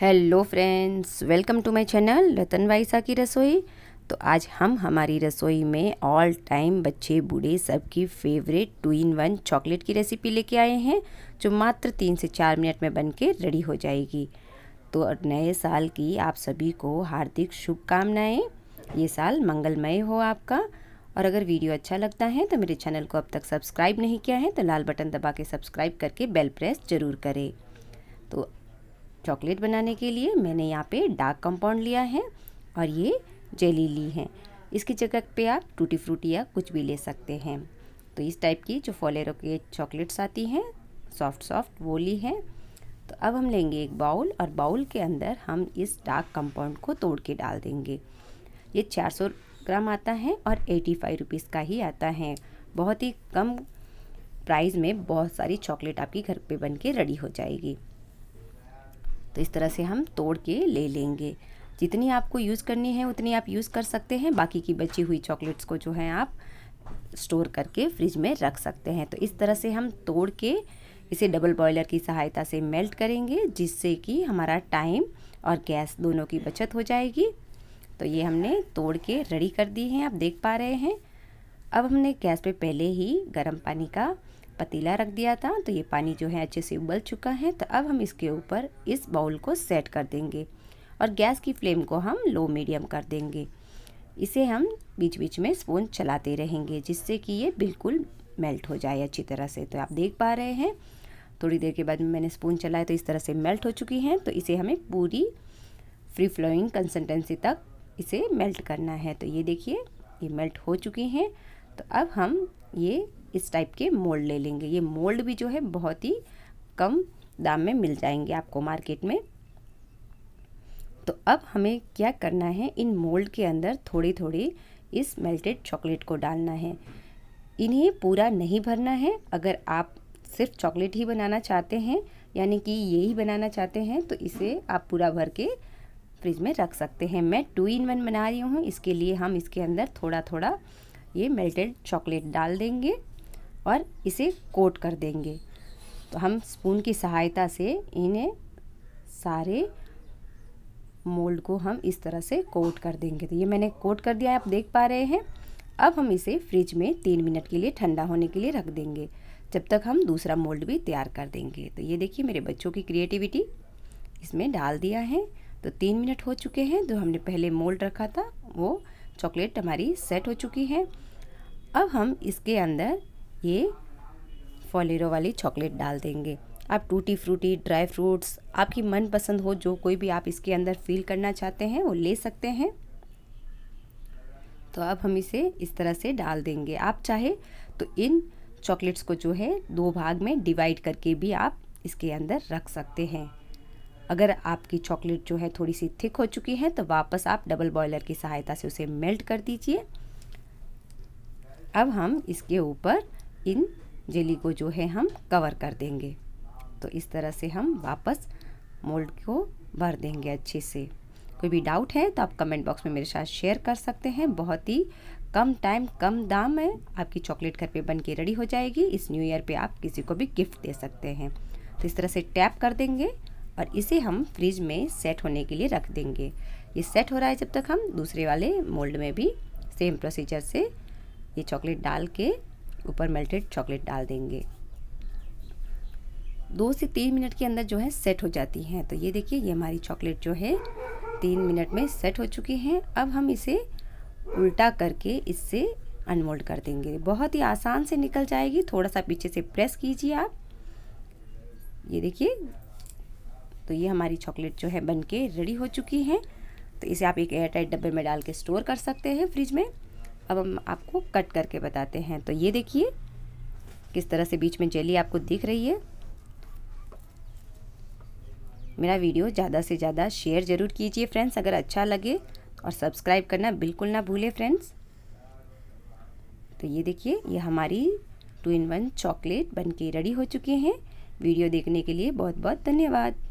hello friends welcome to my channel Ratan वाइसा की रसोई तो आज हम हमारी रसोई में ऑल टाइम बच्चे बूढ़े सबकी favourite two in one chocolate की रेसिपी लेके आए हैं जो मात्र तीन से चार मिनट में बन के रेडी हो जाएगी तो नए साल की आप सभी को हार्दिक शुभकामनाएँ ये साल मंगलमय हो आपका और अगर वीडियो अच्छा लगता है तो मेरे चैनल को अब तक सब्सक्राइब नहीं किया है तो लाल बटन दबा के सब्सक्राइब करके बेल प्रेस ज़रूर करें तो चॉकलेट बनाने के लिए मैंने यहाँ पे डार्क कंपाउंड लिया है और ये जेली ली है इसकी जगह पे आप टूटी फ्रूटी या कुछ भी ले सकते हैं तो इस टाइप की जो फॉलेरो के चॉकलेट्स आती हैं सॉफ्ट सॉफ्ट वो ली है तो अब हम लेंगे एक बाउल और बाउल के अंदर हम इस डार्क कंपाउंड को तोड़ के डाल देंगे ये 400 ग्राम आता है और एटी फाइव रुपीज़ का ही आता है बहुत ही कम प्राइस में बहुत सारी चॉकलेट आपकी घर पे बन के रेडी हो जाएगी तो इस तरह से हम तोड़ के ले लेंगे जितनी आपको यूज़ करनी है उतनी आप यूज़ कर सकते हैं बाकी की बची हुई चॉकलेट्स को जो है आप स्टोर करके फ्रिज में रख सकते हैं तो इस तरह से हम तोड़ के इसे डबल बॉयलर की सहायता से मेल्ट करेंगे जिससे कि हमारा टाइम और गैस दोनों की बचत हो जाएगी तो ये हमने तोड़ के रेडी कर दी हैं आप देख पा रहे हैं अब हमने गैस पे पहले ही गर्म पानी का पतीला रख दिया था तो ये पानी जो है अच्छे से उबल चुका है तो अब हम इसके ऊपर इस बाउल को सेट कर देंगे और गैस की फ्लेम को हम लो मीडियम कर देंगे इसे हम बीच बीच में स्पून चलाते रहेंगे जिससे कि ये बिल्कुल मेल्ट हो जाए अच्छी तरह से तो आप देख पा रहे हैं थोड़ी देर के बाद में मैंने स्पून चलाया तो इस तरह से मेल्ट हो चुकी हैं तो इसे हमें पूरी फ्री फ्लोइंग कंसिस्टेंसी तक इसे मेल्ट करना है तो ये देखिए ये मेल्ट हो चुकी हैं तो अब हम ये इस टाइप के मोल्ड ले लेंगे ये मोल्ड भी जो है बहुत ही कम दाम में मिल जाएंगे आपको मार्केट में तो अब हमें क्या करना है इन मोल्ड के अंदर थोड़ी थोड़ी इस मेल्टेड चॉकलेट को डालना है इन्हें पूरा नहीं भरना है अगर आप सिर्फ चॉकलेट ही बनाना चाहते हैं यानी कि ये ही बनाना चाहते हैं तो इसे आप पूरा भर के फ्रिज में रख सकते हैं मैं टू इन वन बना रही हूँ इसके लिए हम इसके अंदर थोड़ा थोड़ा ये मेल्टेड चॉकलेट डाल देंगे और इसे कोट कर देंगे तो हम स्पून की सहायता से इन्हें सारे मोल्ड को हम इस तरह से कोट कर देंगे तो ये मैंने कोट कर दिया है आप देख पा रहे हैं अब हम इसे फ्रिज में तीन मिनट के लिए ठंडा होने के लिए रख देंगे जब तक हम दूसरा मोल्ड भी तैयार कर देंगे तो ये देखिए मेरे बच्चों की क्रिएटिविटी इसमें डाल दिया है तो तीन मिनट हो चुके हैं जो हमने पहले मोल्ड रखा था वो चॉकलेट हमारी सेट हो चुकी है अब हम इसके अंदर ये फॉलेरो वाली चॉकलेट डाल देंगे आप टूटी फ्रूटी ड्राई फ्रूट्स आपकी मनपसंद हो जो कोई भी आप इसके अंदर फील करना चाहते हैं वो ले सकते हैं तो अब हम इसे इस तरह से डाल देंगे आप चाहे तो इन चॉकलेट्स को जो है दो भाग में डिवाइड करके भी आप इसके अंदर रख सकते हैं अगर आपकी चॉकलेट जो है थोड़ी सी थिक हो चुकी है तो वापस आप डबल बॉयलर की सहायता से उसे मेल्ट कर दीजिए अब हम इसके ऊपर इन जेली को जो है हम कवर कर देंगे तो इस तरह से हम वापस मोल्ड को भर देंगे अच्छे से कोई भी डाउट है तो आप कमेंट बॉक्स में मेरे साथ शेयर कर सकते हैं बहुत ही कम टाइम कम दाम में आपकी चॉकलेट घर पे बन के रेडी हो जाएगी इस न्यू ईयर पे आप किसी को भी गिफ्ट दे सकते हैं तो इस तरह से टैप कर देंगे और इसे हम फ्रिज में सेट होने के लिए रख देंगे ये सेट हो रहा है जब तक हम दूसरे वाले मोल्ड में भी सेम प्रोसीजर से ये चॉकलेट डाल के ऊपर मेल्टेड चॉकलेट डाल देंगे दो से तीन मिनट के अंदर जो है सेट हो जाती हैं तो ये देखिए ये हमारी चॉकलेट जो है तीन मिनट में सेट हो चुकी हैं अब हम इसे उल्टा करके इससे अनमोल्ड कर देंगे बहुत ही आसान से निकल जाएगी थोड़ा सा पीछे से प्रेस कीजिए आप ये देखिए तो ये हमारी चॉकलेट जो है बन के रेडी हो चुकी है तो इसे आप एक एयर टाइट डब्बे में डाल के स्टोर कर सकते हैं फ्रिज में अब हम आपको कट करके बताते हैं तो ये देखिए किस तरह से बीच में जेली आपको दिख रही है मेरा वीडियो ज़्यादा से ज़्यादा शेयर ज़रूर कीजिए फ्रेंड्स अगर अच्छा लगे और सब्सक्राइब करना बिल्कुल ना भूलें फ्रेंड्स तो ये देखिए ये हमारी टू इन वन चॉकलेट बनके रेडी हो चुके हैं वीडियो देखने के लिए बहुत बहुत धन्यवाद